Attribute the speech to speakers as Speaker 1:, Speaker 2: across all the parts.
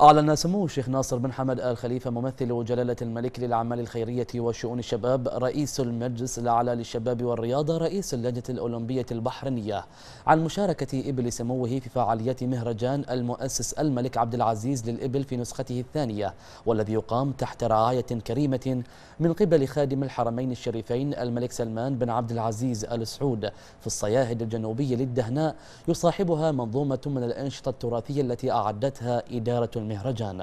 Speaker 1: أعلن سمو الشيخ ناصر بن حمد آل خليفة ممثل جلالة الملك للأعمال الخيرية وشؤون الشباب رئيس المجلس الأعلى للشباب والرياضة رئيس اللجنة الأولمبية البحرينية عن مشاركة إبل سموه في فعاليات مهرجان المؤسس الملك عبد العزيز للإبل في نسخته الثانية والذي يقام تحت رعاية كريمة من قبل خادم الحرمين الشريفين الملك سلمان بن عبد العزيز آل سعود في الصياهد الجنوبية للدهناء يصاحبها منظومة من الأنشطة التراثية التي أعدتها إدارة مهرجان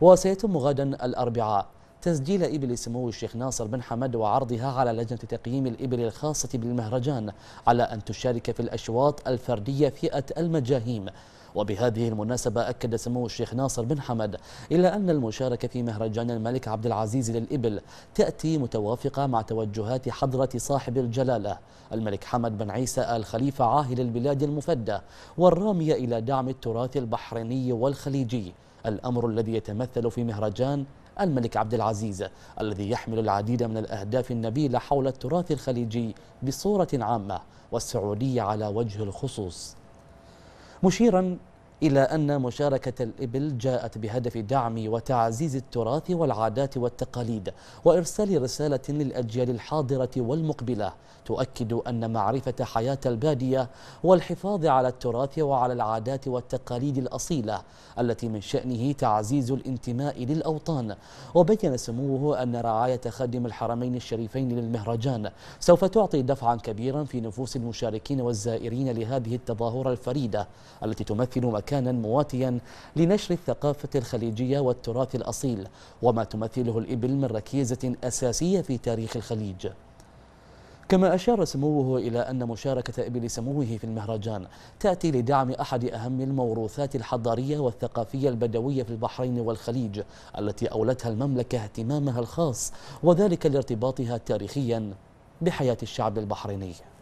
Speaker 1: وسيتم غدا الأربعاء تسجيل إبل سمو الشيخ ناصر بن حمد وعرضها على لجنة تقييم الإبل الخاصة بالمهرجان على أن تشارك في الأشواط الفردية فئة المجاهيم وبهذه المناسبة أكد سمو الشيخ ناصر بن حمد إلى أن المشاركة في مهرجان الملك عبد العزيز للإبل تأتي متوافقة مع توجهات حضرة صاحب الجلالة الملك حمد بن عيسى آل خليفة عاهل البلاد المفدى والرامية إلى دعم التراث البحريني والخليجي الأمر الذي يتمثل في مهرجان الملك عبد العزيز الذي يحمل العديد من الأهداف النبيلة حول التراث الخليجي بصورة عامة والسعودية على وجه الخصوص مشيرا إلى أن مشاركة الإبل جاءت بهدف دعم وتعزيز التراث والعادات والتقاليد وإرسال رسالة للأجيال الحاضرة والمقبلة تؤكد أن معرفة حياة البادية والحفاظ على التراث وعلى العادات والتقاليد الأصيلة التي من شأنه تعزيز الانتماء للأوطان وبين سموه أن رعاية خادم الحرمين الشريفين للمهرجان سوف تعطي دفعا كبيرا في نفوس المشاركين والزائرين لهذه التظاهرة الفريدة التي تمثل مكانا مواتيا لنشر الثقافة الخليجية والتراث الأصيل وما تمثله الإبل من ركيزة أساسية في تاريخ الخليج كما أشار سموه إلى أن مشاركة إبل سموه في المهرجان تأتي لدعم أحد أهم الموروثات الحضارية والثقافية البدوية في البحرين والخليج التي أولتها المملكة اهتمامها الخاص وذلك لارتباطها تاريخيا بحياة الشعب البحريني